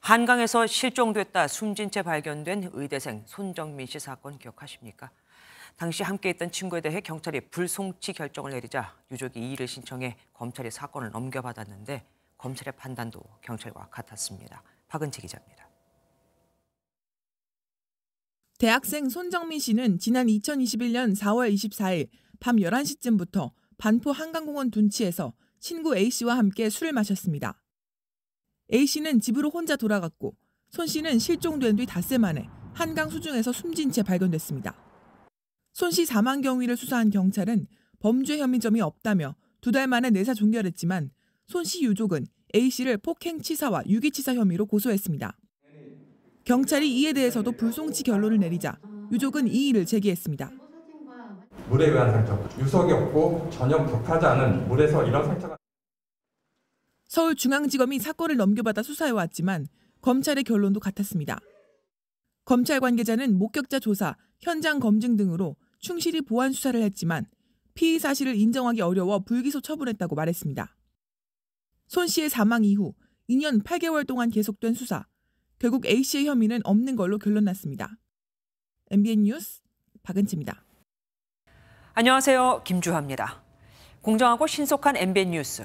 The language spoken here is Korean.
한강에서 실종됐다 숨진 채 발견된 의대생 손정민 씨 사건 기억하십니까? 당시 함께 있던 친구에 대해 경찰이 불송치 결정을 내리자 유족이 이의를 신청해 검찰이 사건을 넘겨받았는데 검찰의 판단도 경찰과 같았습니다. 박은채 기자입니다. 대학생 손정민 씨는 지난 2021년 4월 24일 밤 11시쯤부터 반포 한강공원 둔치에서 친구 A씨와 함께 술을 마셨습니다. A씨는 집으로 혼자 돌아갔고 손씨는 실종된 뒤 닷새 만에 한강 수중에서 숨진 채 발견됐습니다. 손씨 사망 경위를 수사한 경찰은 범죄 혐의점이 없다며 두 달 만에 내사 종결했지만 손씨 유족은 A씨를 폭행치사와 유기치사 혐의로 고소했습니다. 경찰이 이에 대해서도 불송치 결론을 내리자 유족은 이의를 제기했습니다. 물에 의한 상처, 유석이 없고 전혀 격하지 않은 물에서 이런 상처가 서울중앙지검이 사건을 넘겨받아 수사해왔지만 검찰의 결론도 같았습니다. 검찰 관계자는 목격자 조사, 현장 검증 등으로 충실히 보안 수사를 했지만 피의 사실을 인정하기 어려워 불기소 처분했다고 말했습니다. 손 씨의 사망 이후 2년 8개월 동안 계속된 수사, 결국 A 씨의 혐의는 없는 걸로 결론났습니다. MBN 뉴스 박은지입니다 안녕하세요. 김주하입니다. 공정하고 신속한 MBN 뉴스